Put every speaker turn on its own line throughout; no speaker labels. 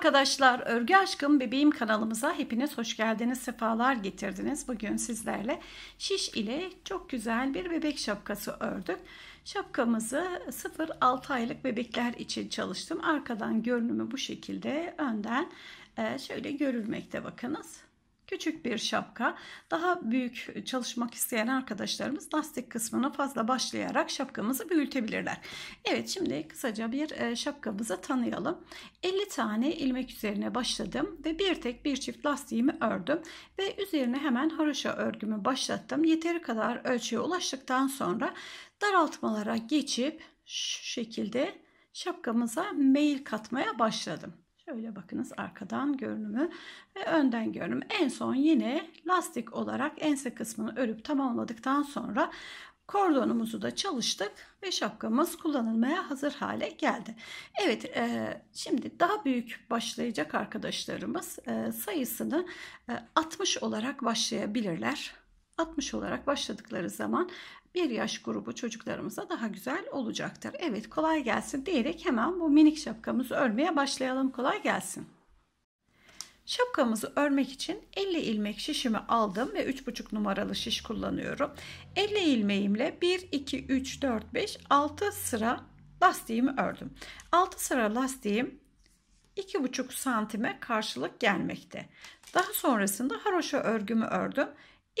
arkadaşlar, Örgü Aşkım Bebeğim kanalımıza hepiniz hoş geldiniz, sefalar getirdiniz. Bugün sizlerle şiş ile çok güzel bir bebek şapkası ördük. Şapkamızı 0-6 aylık bebekler için çalıştım. Arkadan görünümü bu şekilde, önden e, şöyle görülmekte bakınız küçük bir şapka. Daha büyük çalışmak isteyen arkadaşlarımız lastik kısmına fazla başlayarak şapkamızı büyütebilirler. Evet şimdi kısaca bir e, şapkamızı tanıyalım. 50 tane ilmek üzerine başladım ve bir tek bir çift lastiğimi ördüm ve üzerine hemen haroşa örgümü başlattım. Yeteri kadar ölçüye ulaştıktan sonra daraltmalara geçip şu şekilde şapkamıza mail katmaya başladım. Şöyle bakınız arkadan görünümü ve önden görünümü. En son yine lastik olarak ense kısmını örüp tamamladıktan sonra kordonumuzu da çalıştık ve şapkamız kullanılmaya hazır hale geldi. Evet e, şimdi daha büyük başlayacak arkadaşlarımız e, sayısını e, 60 olarak başlayabilirler. 60 olarak başladıkları zaman bir yaş grubu çocuklarımıza daha güzel olacaktır. Evet kolay gelsin diyerek hemen bu minik şapkamızı örmeye başlayalım. Kolay gelsin. Şapkamızı örmek için 50 ilmek şişimi aldım ve 3,5 numaralı şiş kullanıyorum. 50 ilmeğimle 1, 2, 3, 4, 5, 6 sıra lastiğimi ördüm. 6 sıra lastiğim 2,5 santime karşılık gelmekte. Daha sonrasında haroşa örgümü ördüm. 2, 4, 6, 8, 10, 12,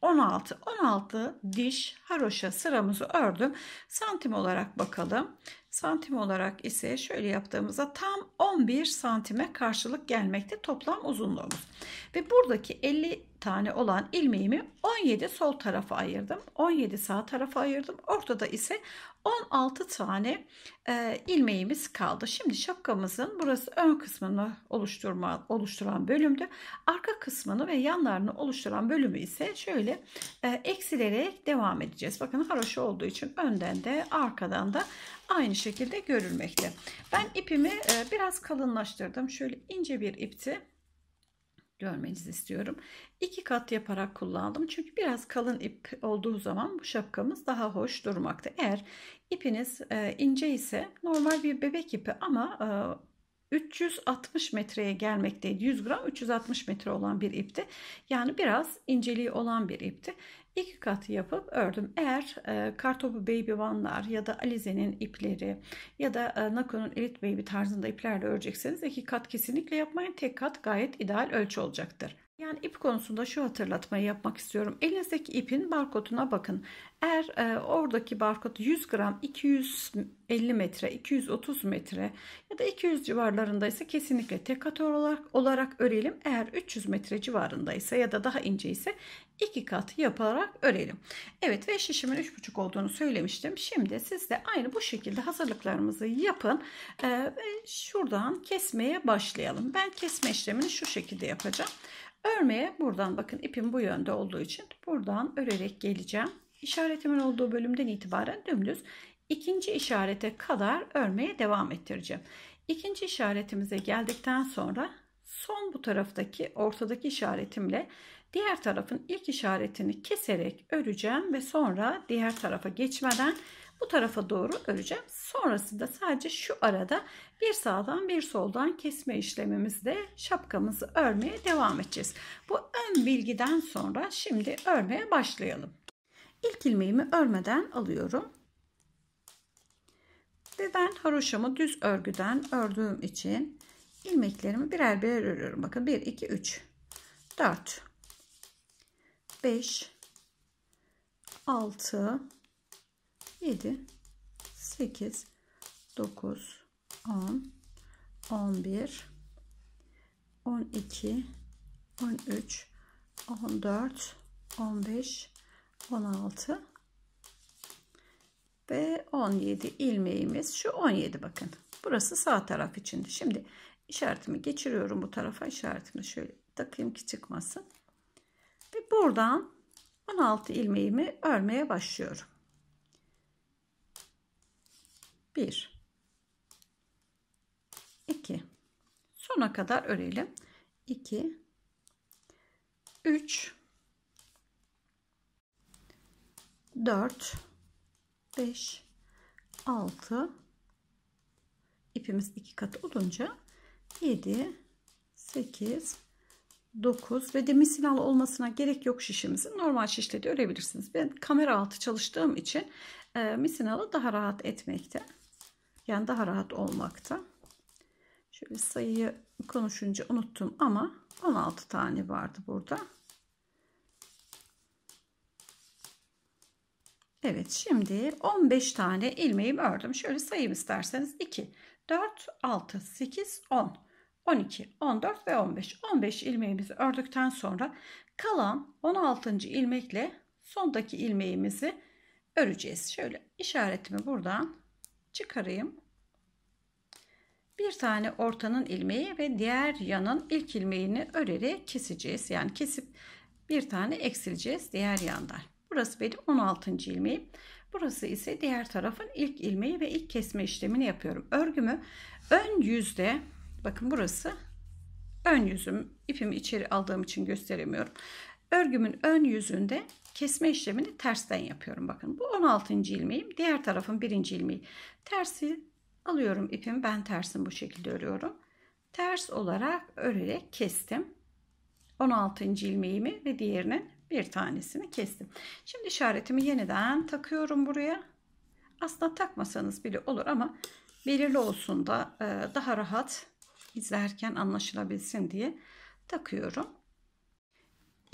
14, 16. 16 diş haroşa sıramızı ördüm. Santim olarak bakalım. Santim olarak ise şöyle yaptığımızda tam 11 santime karşılık gelmekte toplam uzunluğumuz. Ve buradaki 50 tane olan ilmeğimi 17 sol tarafa ayırdım. 17 sağ tarafa ayırdım. Ortada ise 16 tane e, ilmeğimiz kaldı. Şimdi şapkamızın burası ön kısmını oluşturma, oluşturan bölümdü. Arka kısmını ve yanlarını oluşturan bölümü ise şöyle e, eksilerek devam edeceğiz. Bakın haroşa olduğu için önden de arkadan da aynı şekilde görülmekte. Ben ipimi e, biraz kalınlaştırdım. Şöyle ince bir ipti görmenizi istiyorum. İki kat yaparak kullandım. Çünkü biraz kalın ip olduğu zaman bu şapkamız daha hoş durmakta. Eğer ipiniz e, ince ise normal bir bebek ipi ama e, 360 metreye gelmekteydi. 100 gram 360 metre olan bir ipti. Yani biraz inceliği olan bir ipti. İki kat yapıp ördüm. Eğer e, Kartopu Baby One'lar ya da Alize'nin ipleri ya da e, Nako'nun Elite Baby tarzında iplerle örecekseniz iki kat kesinlikle yapmayın. Tek kat gayet ideal ölçü olacaktır. Yani ip konusunda şu hatırlatmayı yapmak istiyorum. Elinizdeki ipin barkoduna bakın. Eğer e, oradaki barkod 100 gram 250 metre, 230 metre ya da 200 civarlarındaysa kesinlikle tek katör olarak, olarak örelim. Eğer 300 metre civarındaysa ya da daha ince ise iki kat yaparak örelim. Evet ve şişimin 3,5 olduğunu söylemiştim. Şimdi siz de aynı bu şekilde hazırlıklarımızı yapın. E, ve şuradan kesmeye başlayalım. Ben kesme işlemini şu şekilde yapacağım. Örmeye buradan bakın ipim bu yönde olduğu için buradan örerek geleceğim. İşaretimin olduğu bölümden itibaren dümdüz ikinci işarete kadar örmeye devam ettireceğim. İkinci işaretimize geldikten sonra son bu taraftaki ortadaki işaretimle diğer tarafın ilk işaretini keserek öreceğim ve sonra diğer tarafa geçmeden bu tarafa doğru öreceğim. Sonrasında sadece şu arada bir sağdan bir soldan kesme işlemimizde şapkamızı örmeye devam edeceğiz. Bu ön bilgiden sonra şimdi örmeye başlayalım. İlk ilmeğimi örmeden alıyorum. Ve ben haroşamı düz örgüden ördüğüm için ilmeklerimi birer birer örüyorum. Bakın 1, 2, 3, 4, 5, 6, 7 8 9 10 11 12 13 14 15 16 ve 17 ilmeğimiz şu 17 bakın burası sağ taraf içinde şimdi işaretimi geçiriyorum bu tarafa işaretimi şöyle takayım ki çıkmasın ve buradan 16 ilmeğimi örmeye başlıyorum 1 2 sona kadar örelim 2 3 4 5 6 ipimiz iki katı olunca 7 8 9 ve demin silahlı olmasına gerek yok şişimizi normal şişle de örebilirsiniz. Ben kamera altı çalıştığım için e, misinalı daha rahat etmekte. Yani daha rahat olmakta. Şöyle sayıyı konuşunca unuttum ama 16 tane vardı burada. Evet şimdi 15 tane ilmeği ördüm. Şöyle sayayım isterseniz 2, 4, 6, 8, 10, 12, 14 ve 15. 15 ilmeğimizi ördükten sonra kalan 16. ilmekle sondaki ilmeğimizi öreceğiz. Şöyle işaretimi buradan çıkarayım. Bir tane ortanın ilmeği ve diğer yanın ilk ilmeğini örerek keseceğiz. Yani kesip bir tane eksileceğiz diğer yandan. Burası benim 16. ilmeğim. Burası ise diğer tarafın ilk ilmeği ve ilk kesme işlemini yapıyorum. Örgümü ön yüzde bakın burası ön yüzüm ipimi içeri aldığım için gösteremiyorum. Örgümün ön yüzünde kesme işlemini tersten yapıyorum. Bakın bu 16. ilmeğim. Diğer tarafın 1. ilmeği. Tersi alıyorum ipimi. Ben tersim bu şekilde örüyorum. Ters olarak örerek kestim. 16. ilmeğimi ve diğerinin bir tanesini kestim. Şimdi işaretimi yeniden takıyorum buraya. Aslında takmasanız bile olur ama belirli olsun da e, daha rahat izlerken anlaşılabilsin diye takıyorum.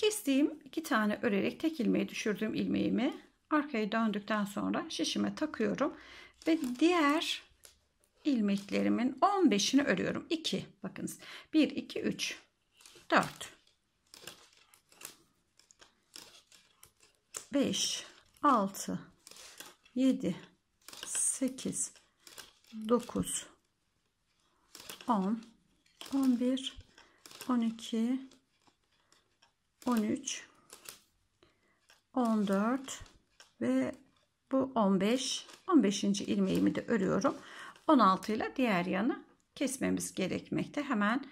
Kestiğim iki tane örerek tek ilmeği düşürdüğüm ilmeğimi arkaya döndükten sonra şişime takıyorum ve diğer ilmeklerimin 15'ini örüyorum. 2 bakınız. 1 2 3 4 5 6 7 8 9 10 11 12 13 14 ve bu 15 15. ilmeğimi de örüyorum 16 ile diğer yanı kesmemiz gerekmekte hemen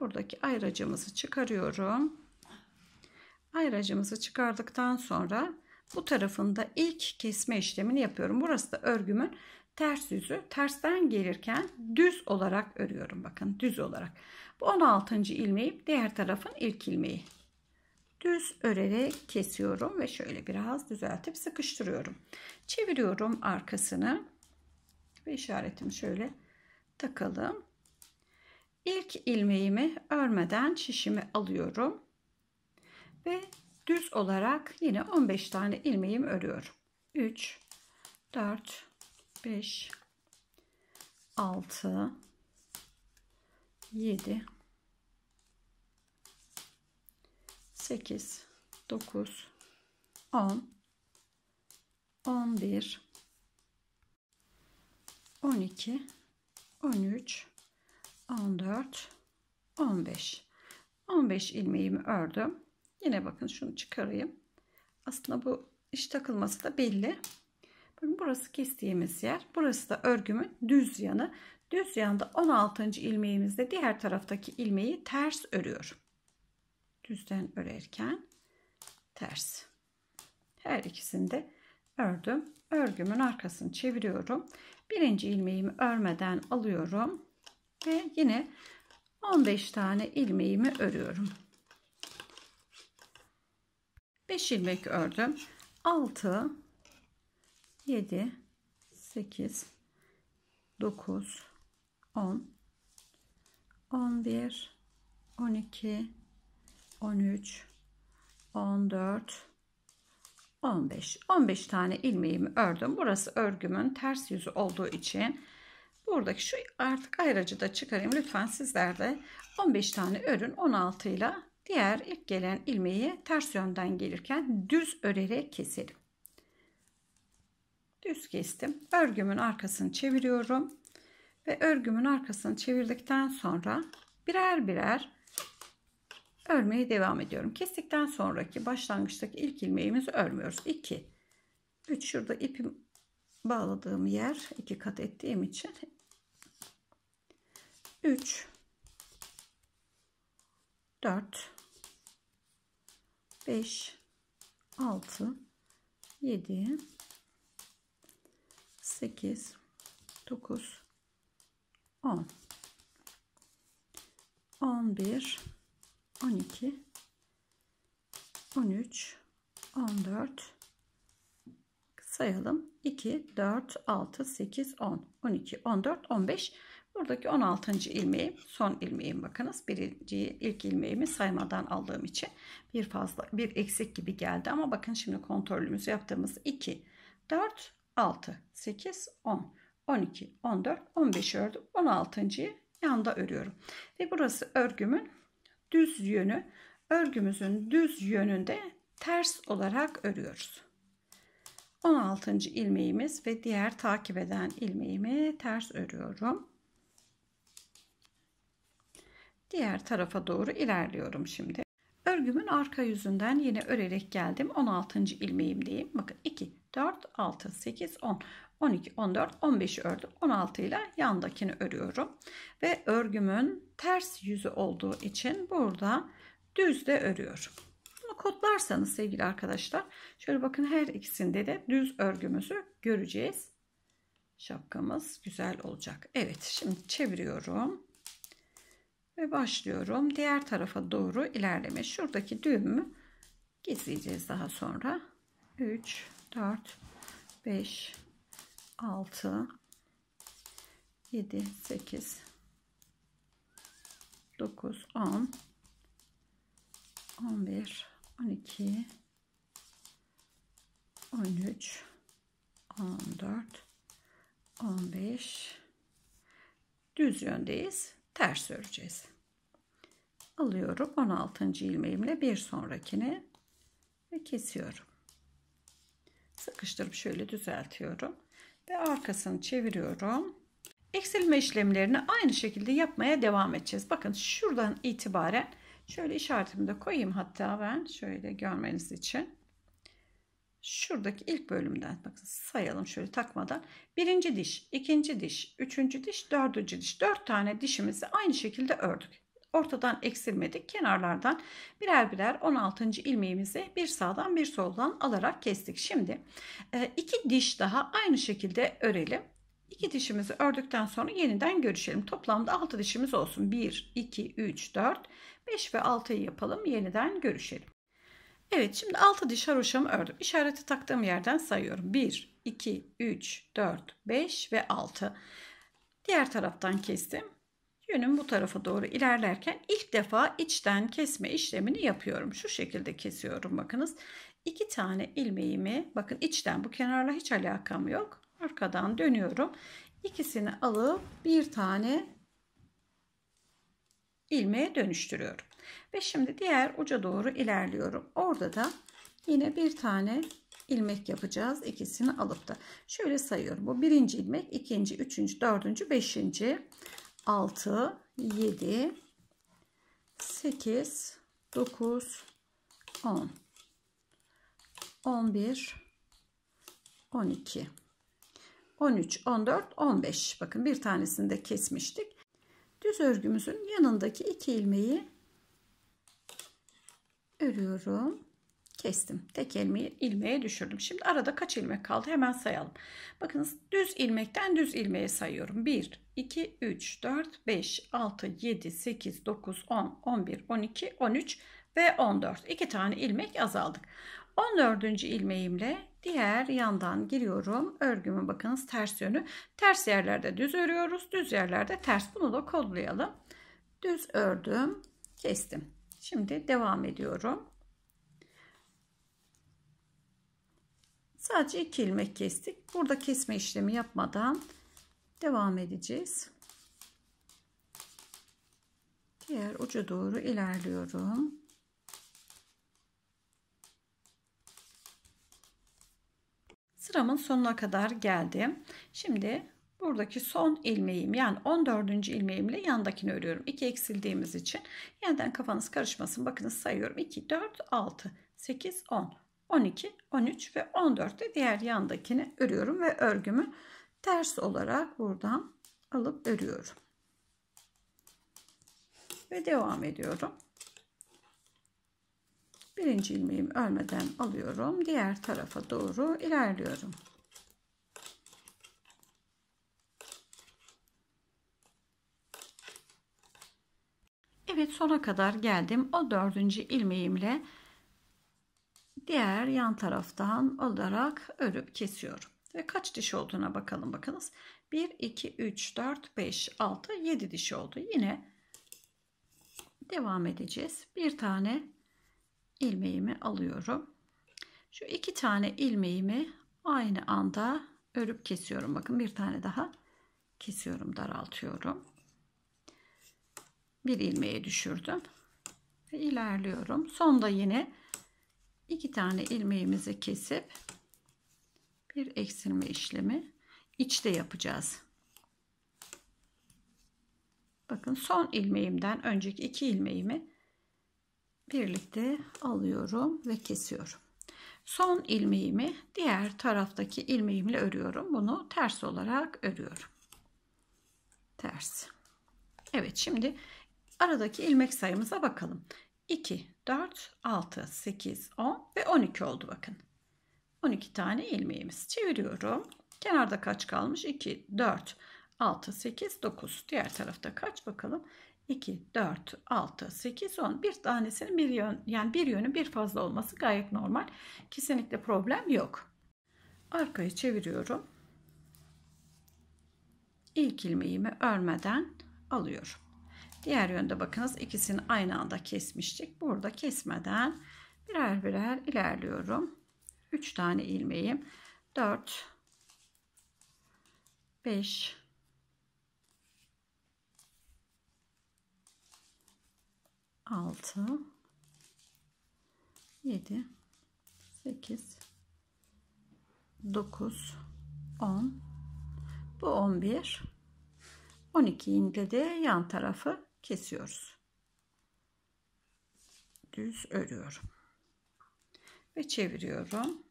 buradaki ayracımızı çıkarıyorum ayracımızı çıkardıktan sonra bu tarafında ilk kesme işlemini yapıyorum burası da örgümün ters yüzü tersten gelirken düz olarak örüyorum bakın düz olarak bu 16. ilmeği diğer tarafın ilk ilmeği düz örerek kesiyorum ve şöyle biraz düzeltip sıkıştırıyorum. Çeviriyorum arkasını ve işaretimi şöyle takalım. İlk ilmeğimi örmeden şişimi alıyorum ve düz olarak yine 15 tane ilmeğim örüyorum. 3 4 5 6 7 8 9 10 11 12 13 14 15 15 ilmeğimi ördüm. Yine bakın şunu çıkarayım. Aslında bu iş takılması da belli. Burası kestiğimiz yer. Burası da örgümün düz yanı. Düz yanda 16. ilmeğimizde diğer taraftaki ilmeği ters örüyorum düzden örerken ters. Her ikisini de ördüm. Örgümün arkasını çeviriyorum. Birinci ilmeğimi örmeden alıyorum ve yine 15 tane ilmeğimi örüyorum. 5 ilmek ördüm. 6 7 8 9 10 11 12 13 14 15 15 tane ilmeğimi ördüm burası örgümün ters yüzü olduğu için buradaki şu artık ayracı da çıkarayım lütfen sizler de 15 tane örün 16 ile diğer ilk gelen ilmeği ters yönden gelirken düz örerek keselim düz kestim örgümün arkasını çeviriyorum ve örgümün arkasını çevirdikten sonra birer birer örmeye devam ediyorum. Kestikten sonraki başlangıçtaki ilk ilmeğimizi örmüyoruz. 2 3 şurada ipim bağladığım yer iki kat ettiğim için 3 4 5 6 7 8 9 10 11 12 13 14 sayalım 2 4 6 8 10 12 14 15 buradaki 16. ilmeği son ilmeğim bakınız birinci ilk ilmeğimi saymadan aldığım için bir fazla bir eksik gibi geldi ama bakın şimdi kontrolümüzü yaptığımız 2 4 6 8 10 12 14 15 ördüm 16. yanda örüyorum ve burası örgümün düz yönü örgümüzün düz yönünde ters olarak örüyoruz. 16. ilmeğimiz ve diğer takip eden ilmeğimi ters örüyorum. Diğer tarafa doğru ilerliyorum şimdi. Örgümün arka yüzünden yine örerek geldim. 16. ilmeğimdeyim. Bakın 2, 4, 6, 8, 10. 12, 14, 15'i ördüm. 16 ile yandakini örüyorum. Ve örgümün ters yüzü olduğu için burada düz de örüyorum. Bunu kodlarsanız sevgili arkadaşlar şöyle bakın her ikisinde de düz örgümüzü göreceğiz. Şapkamız güzel olacak. Evet şimdi çeviriyorum. Ve başlıyorum. Diğer tarafa doğru ilerleme. Şuradaki düğümü gizleyeceğiz daha sonra. 3, 4, 5, 6 7 8 9 10 11 12 13 14 15 düz yöndeyiz ters öreceğiz alıyorum 16. ilmeğimle bir sonrakini ve kesiyorum sıkıştırıp şöyle düzeltiyorum ve arkasını çeviriyorum. Eksilme işlemlerini aynı şekilde yapmaya devam edeceğiz. Bakın şuradan itibaren şöyle işaretimi de koyayım hatta ben şöyle görmeniz için. Şuradaki ilk bölümden bakın sayalım şöyle takmadan. Birinci diş, ikinci diş, üçüncü diş, dördüncü diş. Dört tane dişimizi aynı şekilde ördük ortadan eksilmedik. Kenarlardan birer birer 16. ilmeğimizi bir sağdan bir soldan alarak kestik. Şimdi e, iki diş daha aynı şekilde örelim. İki dişimizi ördükten sonra yeniden görüşelim. Toplamda 6 dişimiz olsun. 1, 2, 3, 4, 5 ve 6'yı yapalım. Yeniden görüşelim. Evet şimdi 6 diş haroşamı ördüm. İşareti taktığım yerden sayıyorum. 1, 2, 3, 4, 5 ve 6. Diğer taraftan kestim. Yönüm bu tarafa doğru ilerlerken ilk defa içten kesme işlemini yapıyorum. Şu şekilde kesiyorum bakınız. İki tane ilmeğimi bakın içten bu kenarla hiç alakam yok. Arkadan dönüyorum. İkisini alıp bir tane ilmeğe dönüştürüyorum. Ve şimdi diğer uca doğru ilerliyorum. Orada da yine bir tane ilmek yapacağız. İkisini alıp da şöyle sayıyorum. Bu birinci ilmek, ikinci, üçüncü, dördüncü, beşinci. 6, 7, 8, 9, 10, 11, 12, 13, 14, 15. Bakın bir tanesini de kesmiştik. Düz örgümüzün yanındaki iki ilmeği örüyorum kestim. Tek ilmeği ilmeğe düşürdüm. Şimdi arada kaç ilmek kaldı hemen sayalım. Bakınız düz ilmekten düz ilmeğe sayıyorum. 1, 2, 3, 4, 5, 6, 7, 8, 9, 10, 11, 12, 13 ve 14. 2 tane ilmek azaldık. 14. ilmeğimle diğer yandan giriyorum. Örgümün bakınız ters yönü. Ters yerlerde düz örüyoruz. Düz yerlerde ters. Bunu da kodlayalım. Düz ördüm. Kestim. Şimdi devam ediyorum. Sadece iki ilmek kestik. Burada kesme işlemi yapmadan devam edeceğiz. Diğer uca doğru ilerliyorum. Sıramın sonuna kadar geldim. Şimdi buradaki son ilmeğim yani 14. ilmeğimle yandakini örüyorum. 2 eksildiğimiz için yeniden kafanız karışmasın. Bakın, sayıyorum. 2, 4, 6, 8, 10, 12, 13 ve 14 de diğer yandakini örüyorum ve örgümü ters olarak buradan alıp örüyorum. Ve devam ediyorum. Birinci ilmeğimi örmeden alıyorum. Diğer tarafa doğru ilerliyorum. Evet sona kadar geldim. O dördüncü ilmeğimle diğer yan taraftan alarak örüp kesiyorum ve kaç diş olduğuna bakalım bakınız. 1, 2, 3, 4, 5, 6, 7 diş oldu. Yine devam edeceğiz. Bir tane ilmeğimi alıyorum. Şu iki tane ilmeğimi aynı anda örüp kesiyorum. Bakın bir tane daha kesiyorum, daraltıyorum. Bir ilmeğe düşürdüm ve ilerliyorum. Sonda yine iki tane ilmeğimizi kesip bir eksilme işlemi içte yapacağız. Bakın son ilmeğimden önceki iki ilmeğimi birlikte alıyorum ve kesiyorum. Son ilmeğimi diğer taraftaki ilmeğimle örüyorum. Bunu ters olarak örüyorum. Ters. Evet şimdi aradaki ilmek sayımıza bakalım. 2, 4, 6, 8, 10 ve 12 oldu bakın. 12 tane ilmeğimiz. Çeviriyorum. Kenarda kaç kalmış? 2, 4, 6, 8, 9. Diğer tarafta kaç bakalım? 2, 4, 6, 8, 10. Bir tanesinin bir yön, yani bir yönü bir fazla olması gayet normal. Kesinlikle problem yok. Arkayı çeviriyorum. İlk ilmeğimi örmeden alıyorum. Diğer yönde bakınız ikisini aynı anda kesmiştik. Burada kesmeden birer birer ilerliyorum. 3 tane ilmeğim 4 5 6 7 8 9 10 bu 11 12'inde de yan tarafı kesiyoruz düz örüyorum ve çeviriyorum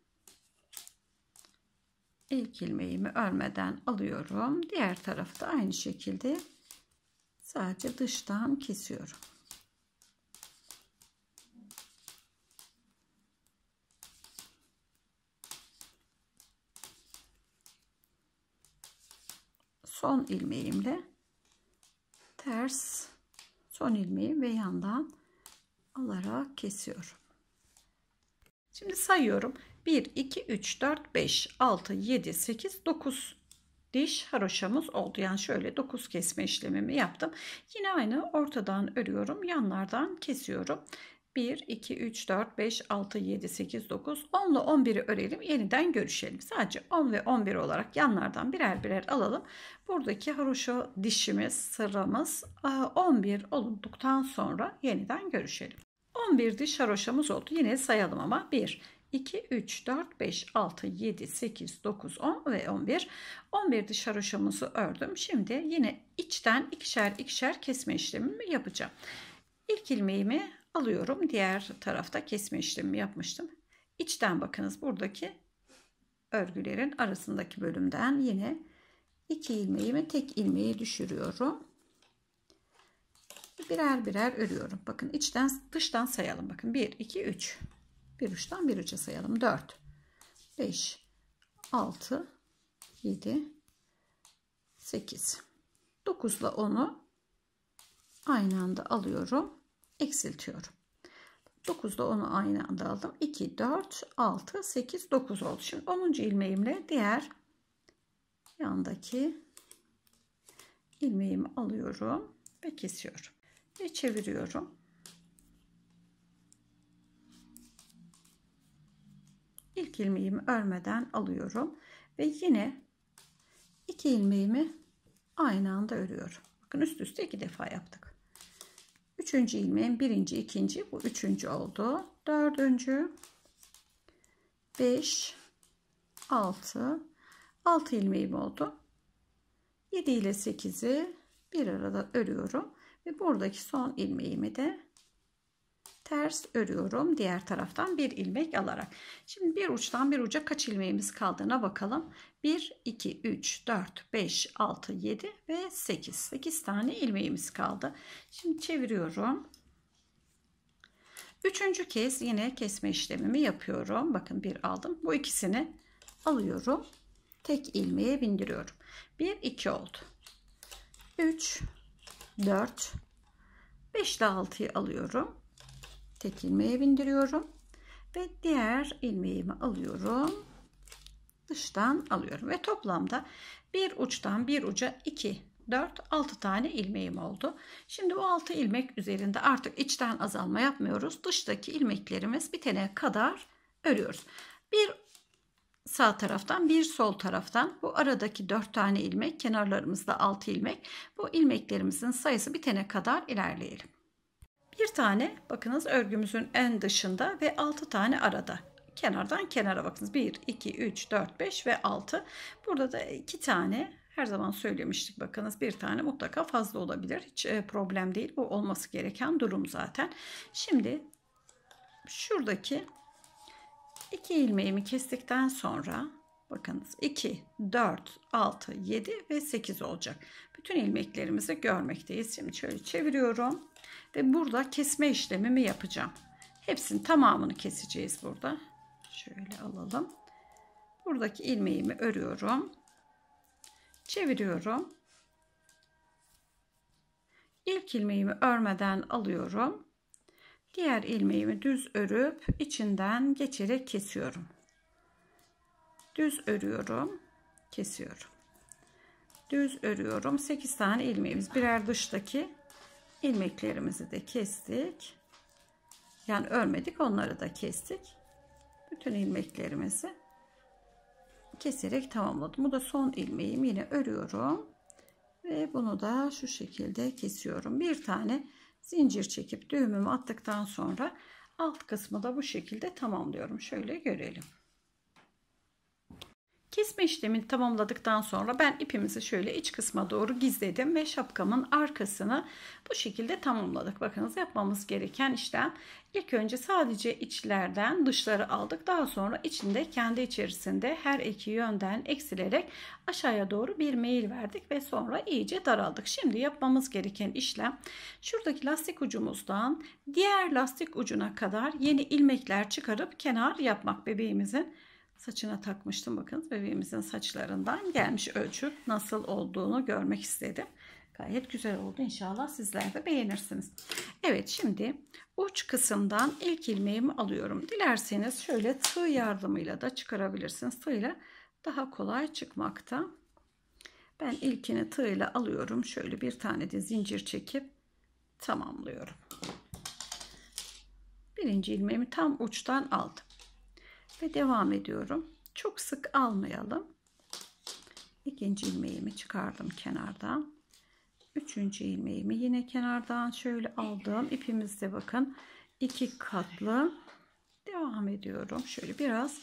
ilk ilmeğimi örmeden alıyorum. Diğer tarafta aynı şekilde sadece dıştan kesiyorum. son ilmeğimle ters son ilmeği ve yandan alarak kesiyorum. Şimdi sayıyorum. 1, 2, 3, 4, 5, 6, 7, 8, 9 diş haroşamız oldu. Yani şöyle 9 kesme işlemimi yaptım. Yine aynı ortadan örüyorum. Yanlardan kesiyorum. 1, 2, 3, 4, 5, 6, 7, 8, 9, 10 ile 11'i örelim. Yeniden görüşelim. Sadece 10 ve 11 olarak yanlardan birer birer alalım. Buradaki haroşa dişimiz, sıramız 11 e, olduktan sonra yeniden görüşelim. 11 diş haroşamız oldu. Yine sayalım ama 1, 2, 3, 4, 5, 6, 7, 8, 9, 10 ve 11. 11 dışarı haroşamızı ördüm. Şimdi yine içten ikişer ikişer kesme işlemimi yapacağım. İlk ilmeğimi alıyorum. Diğer tarafta kesme işlemi yapmıştım. İçten bakınız buradaki örgülerin arasındaki bölümden yine iki ilmeğimi tek ilmeği düşürüyorum. Birer birer örüyorum. Bakın içten dıştan sayalım. Bakın 1 2 3 1 3'ten 1 3'e sayalım. 4 5 6 7 8 9 ile 10'u aynı anda alıyorum. Eksiltiyorum. 9 ile 10'u aynı anda aldım. 2 4 6 8 9 oldu. Şimdi 10. ilmeğimle diğer yandaki ilmeğimi alıyorum ve kesiyorum ve çeviriyorum. ilk ilmeğimi örmeden alıyorum ve yine iki ilmeğimi aynı anda örüyorum. Bakın üst üste iki defa yaptık. Üçüncü ilmeğim birinci, ikinci, bu üçüncü oldu. Dördüncü, beş, altı, altı ilmeğim oldu. Yedi ile sekizi bir arada örüyorum ve buradaki son ilmeğimi de ters örüyorum diğer taraftan bir ilmek alarak. Şimdi bir uçtan bir uca kaç ilmeğimiz kaldığına bakalım. 1 2 3 4 5 6 7 ve 8. 8 tane ilmeğimiz kaldı. Şimdi çeviriyorum. Üçüncü kez yine kesme işlemimi yapıyorum. Bakın bir aldım. Bu ikisini alıyorum. Tek ilmeğe bindiriyorum. 1 2 oldu. 3 4 5 ile 6'yı alıyorum tek ilmeğe bindiriyorum ve diğer ilmeğimi alıyorum dıştan alıyorum ve toplamda bir uçtan bir uca 2 4 6 tane ilmeğim oldu şimdi bu 6 ilmek üzerinde artık içten azalma yapmıyoruz dıştaki ilmeklerimiz bitene kadar örüyoruz bir sağ taraftan bir sol taraftan bu aradaki 4 tane ilmek kenarlarımızda 6 ilmek bu ilmeklerimizin sayısı bitene kadar ilerleyelim bir tane bakınız örgümüzün en dışında ve 6 tane arada. Kenardan kenara bakınız. 1, 2, 3, 4, 5 ve 6. Burada da 2 tane her zaman söylemiştik bakınız bir tane mutlaka fazla olabilir. Hiç e, problem değil. Bu olması gereken durum zaten. Şimdi şuradaki iki ilmeğimi kestikten sonra Bakınız 2, 4, 6, 7 ve 8 olacak. Bütün ilmeklerimizi görmekteyiz. Şimdi şöyle çeviriyorum. Ve burada kesme işlemimi yapacağım. Hepsinin tamamını keseceğiz burada. Şöyle alalım. Buradaki ilmeğimi örüyorum. Çeviriyorum. İlk ilmeğimi örmeden alıyorum. Diğer ilmeğimi düz örüp içinden geçerek kesiyorum. Düz örüyorum. Kesiyorum. Düz örüyorum. 8 tane ilmeğimiz. Birer dıştaki ilmeklerimizi de kestik. Yani örmedik onları da kestik. Bütün ilmeklerimizi keserek tamamladım. Bu da son ilmeğim. Yine örüyorum. Ve bunu da şu şekilde kesiyorum. Bir tane zincir çekip düğümümü attıktan sonra alt kısmı da bu şekilde tamamlıyorum. Şöyle görelim. Kesme işlemini tamamladıktan sonra ben ipimizi şöyle iç kısma doğru gizledim ve şapkamın arkasını bu şekilde tamamladık. Bakınız yapmamız gereken işlem ilk önce sadece içlerden dışları aldık. Daha sonra içinde kendi içerisinde her iki yönden eksilerek aşağıya doğru bir meyil verdik ve sonra iyice daraldık. Şimdi yapmamız gereken işlem şuradaki lastik ucumuzdan diğer lastik ucuna kadar yeni ilmekler çıkarıp kenar yapmak bebeğimizin saçına takmıştım. Bakın bebeğimizin saçlarından gelmiş ölçü nasıl olduğunu görmek istedim. Gayet güzel oldu. İnşallah sizler de beğenirsiniz. Evet şimdi uç kısımdan ilk ilmeğimi alıyorum. Dilerseniz şöyle tığ yardımıyla da çıkarabilirsiniz. Tığ ile daha kolay çıkmakta. Ben ilkini tığ ile alıyorum. Şöyle bir tane de zincir çekip tamamlıyorum. Birinci ilmeğimi tam uçtan aldım ve devam ediyorum. Çok sık almayalım. İkinci ilmeğimi çıkardım kenardan. Üçüncü ilmeğimi yine kenardan şöyle aldım. İpimizde bakın iki katlı devam ediyorum. Şöyle biraz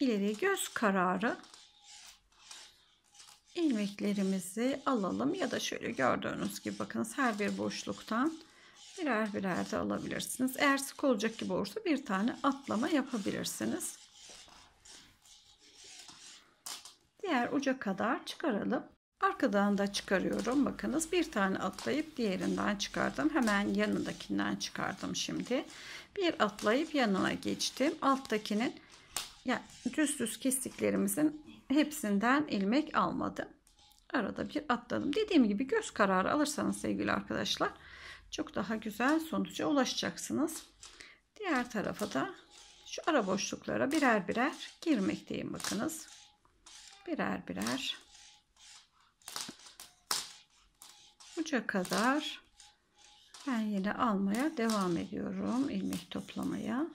ileri göz kararı ilmeklerimizi alalım ya da şöyle gördüğünüz gibi bakın her bir boşluktan birer birer de alabilirsiniz. Eğer sık olacak gibi olursa bir tane atlama yapabilirsiniz. diğer uca kadar çıkaralım. Arkadan da çıkarıyorum. Bakınız bir tane atlayıp diğerinden çıkardım. Hemen yanındakinden çıkardım şimdi. Bir atlayıp yanına geçtim. Alttakinin yani düz düz kestiklerimizin hepsinden ilmek almadım. Arada bir atladım. Dediğim gibi göz kararı alırsanız sevgili arkadaşlar çok daha güzel sonuca ulaşacaksınız. Diğer tarafa da şu ara boşluklara birer birer girmekteyim bakınız birer birer uca kadar ben yine almaya devam ediyorum ilmek toplamaya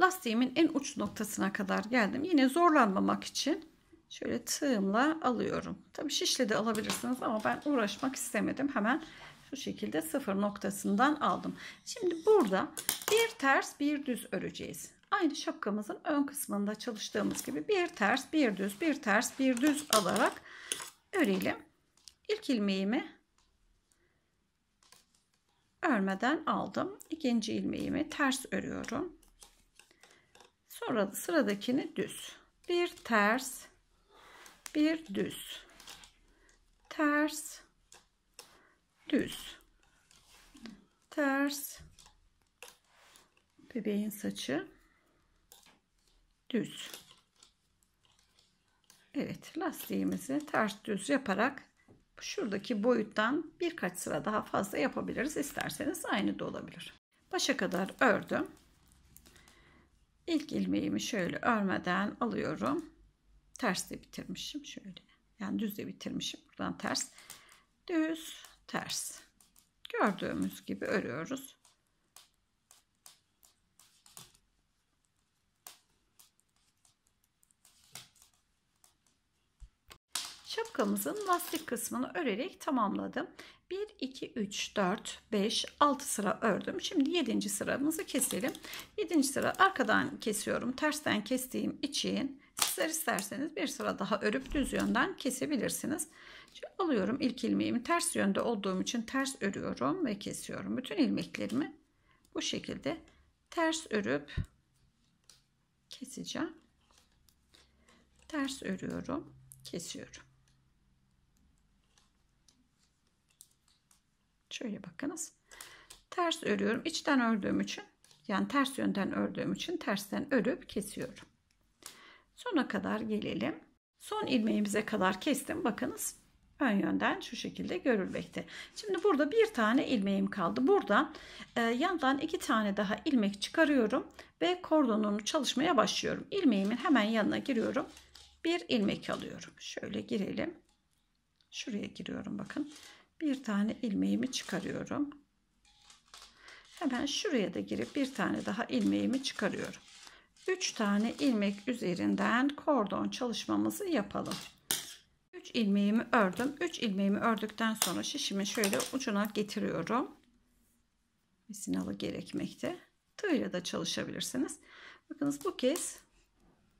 lastiğimin en uç noktasına kadar geldim yine zorlanmamak için şöyle tığımla alıyorum tabi şişle de alabilirsiniz ama ben uğraşmak istemedim hemen şu şekilde sıfır noktasından aldım şimdi burada bir ters bir düz öreceğiz aynı şapkamızın ön kısmında çalıştığımız gibi bir ters bir düz bir ters bir düz alarak örelim. İlk ilmeğimi örmeden aldım. İkinci ilmeğimi ters örüyorum. Sonra sıradakini düz. Bir ters, bir düz. Ters, düz. Ters. Bebeğin saçı düz. Evet lastiğimizi ters düz yaparak şuradaki boyuttan birkaç sıra daha fazla yapabiliriz. isterseniz aynı da olabilir. Başa kadar ördüm. İlk ilmeğimi şöyle örmeden alıyorum. Ters de bitirmişim şöyle. Yani düz de bitirmişim. Buradan ters. Düz, ters. Gördüğümüz gibi örüyoruz. tufkamızın lastik kısmını örerek tamamladım. 1, 2, 3, 4, 5, 6 sıra ördüm. Şimdi 7. sıramızı keselim. 7. sıra arkadan kesiyorum. Tersten kestiğim için sizler isterseniz bir sıra daha örüp düz yönden kesebilirsiniz. Şimdi alıyorum ilk ilmeğimi ters yönde olduğum için ters örüyorum ve kesiyorum. Bütün ilmeklerimi bu şekilde ters örüp keseceğim. Ters örüyorum, kesiyorum. Şöyle bakınız. Ters örüyorum. İçten ördüğüm için yani ters yönden ördüğüm için tersten örüp kesiyorum. Sona kadar gelelim. Son ilmeğimize kadar kestim. Bakınız ön yönden şu şekilde görülmekte. Şimdi burada bir tane ilmeğim kaldı. Buradan e, yandan iki tane daha ilmek çıkarıyorum ve kordonunu çalışmaya başlıyorum. İlmeğimin hemen yanına giriyorum. Bir ilmek alıyorum. Şöyle girelim. Şuraya giriyorum bakın bir tane ilmeğimi çıkarıyorum. Hemen şuraya da girip bir tane daha ilmeğimi çıkarıyorum. 3 tane ilmek üzerinden kordon çalışmamızı yapalım. 3 ilmeğimi ördüm. 3 ilmeğimi ördükten sonra şişimi şöyle ucuna getiriyorum. Misinalı gerekmekte. Tığla da çalışabilirsiniz. Bakınız bu kez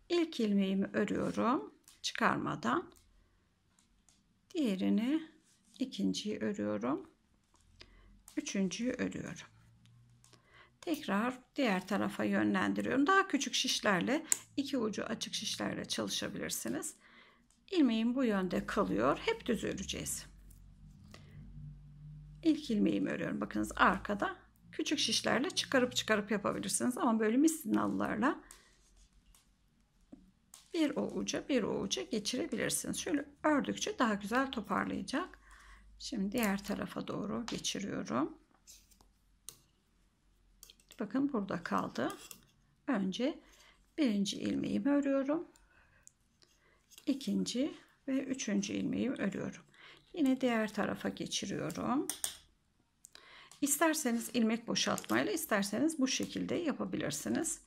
ilk ilmeğimi örüyorum çıkarmadan. Diğerini ikinciyi örüyorum üçüncüyü örüyorum tekrar diğer tarafa yönlendiriyorum daha küçük şişlerle iki ucu açık şişlerle çalışabilirsiniz ilmeğim bu yönde kalıyor hep düz öreceğiz ilk ilmeğimi örüyorum bakınız arkada küçük şişlerle çıkarıp çıkarıp yapabilirsiniz ama böyle misinallarla bir o uca bir o uca geçirebilirsiniz şöyle ördükçe daha güzel toparlayacak Şimdi diğer tarafa doğru geçiriyorum. Bakın burada kaldı. Önce birinci ilmeğimi örüyorum. ikinci ve üçüncü ilmeğimi örüyorum. Yine diğer tarafa geçiriyorum. İsterseniz ilmek boşaltmayla isterseniz bu şekilde yapabilirsiniz.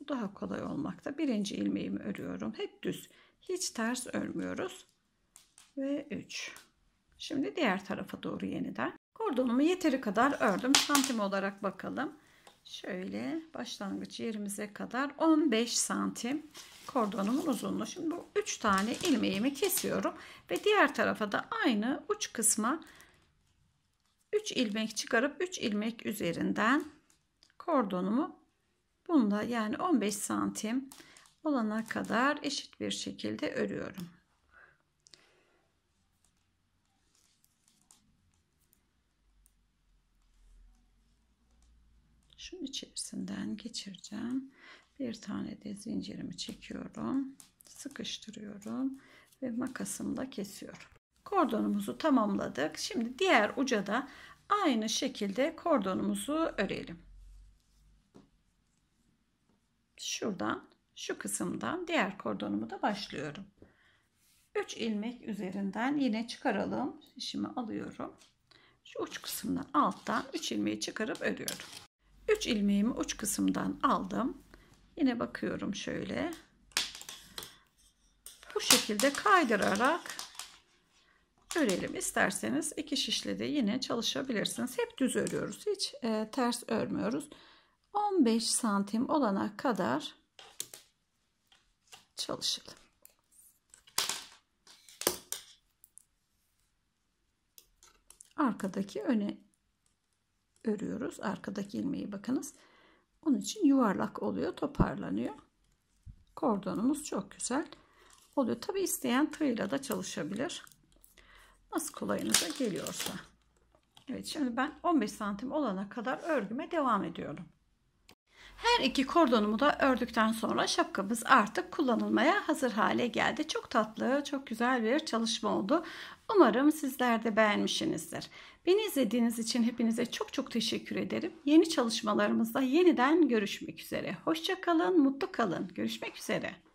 Bu daha kolay olmakta. Birinci ilmeğimi örüyorum. Hep düz. Hiç ters örmüyoruz ve 3. Şimdi diğer tarafa doğru yeniden. Kordonumu yeteri kadar ördüm. Santim olarak bakalım. Şöyle başlangıç yerimize kadar 15 santim kordonumun uzunluğu. Şimdi bu 3 tane ilmeğimi kesiyorum ve diğer tarafa da aynı uç kısma 3 ilmek çıkarıp 3 ilmek üzerinden kordonumu bunda yani 15 santim olana kadar eşit bir şekilde örüyorum. Şunun içerisinden geçireceğim. Bir tane de zincirimi çekiyorum. Sıkıştırıyorum ve makasımla kesiyorum. Kordonumuzu tamamladık. Şimdi diğer uca da aynı şekilde kordonumuzu örelim. Şuradan şu kısımdan diğer kordonumu da başlıyorum. 3 ilmek üzerinden yine çıkaralım. Şişimi alıyorum. Şu uç kısımdan alttan 3 ilmeği çıkarıp örüyorum. 3 ilmeğimi uç kısımdan aldım. Yine bakıyorum şöyle. Bu şekilde kaydırarak örelim. İsterseniz iki şişle de yine çalışabilirsiniz. Hep düz örüyoruz. Hiç e, ters örmüyoruz. 15 santim olana kadar çalışalım. Arkadaki öne örüyoruz. Arkadaki ilmeği bakınız. Onun için yuvarlak oluyor, toparlanıyor. Kordonumuz çok güzel oluyor. Tabi isteyen tığıyla da çalışabilir. Nasıl kolayınıza geliyorsa. Evet şimdi ben 15 santim olana kadar örgüme devam ediyorum. Her iki kordonumu da ördükten sonra şapkamız artık kullanılmaya hazır hale geldi. Çok tatlı, çok güzel bir çalışma oldu. Umarım sizler de beğenmişsinizdir. Beni izlediğiniz için hepinize çok çok teşekkür ederim. Yeni çalışmalarımızda yeniden görüşmek üzere. Hoşça kalın, mutlu kalın. Görüşmek üzere.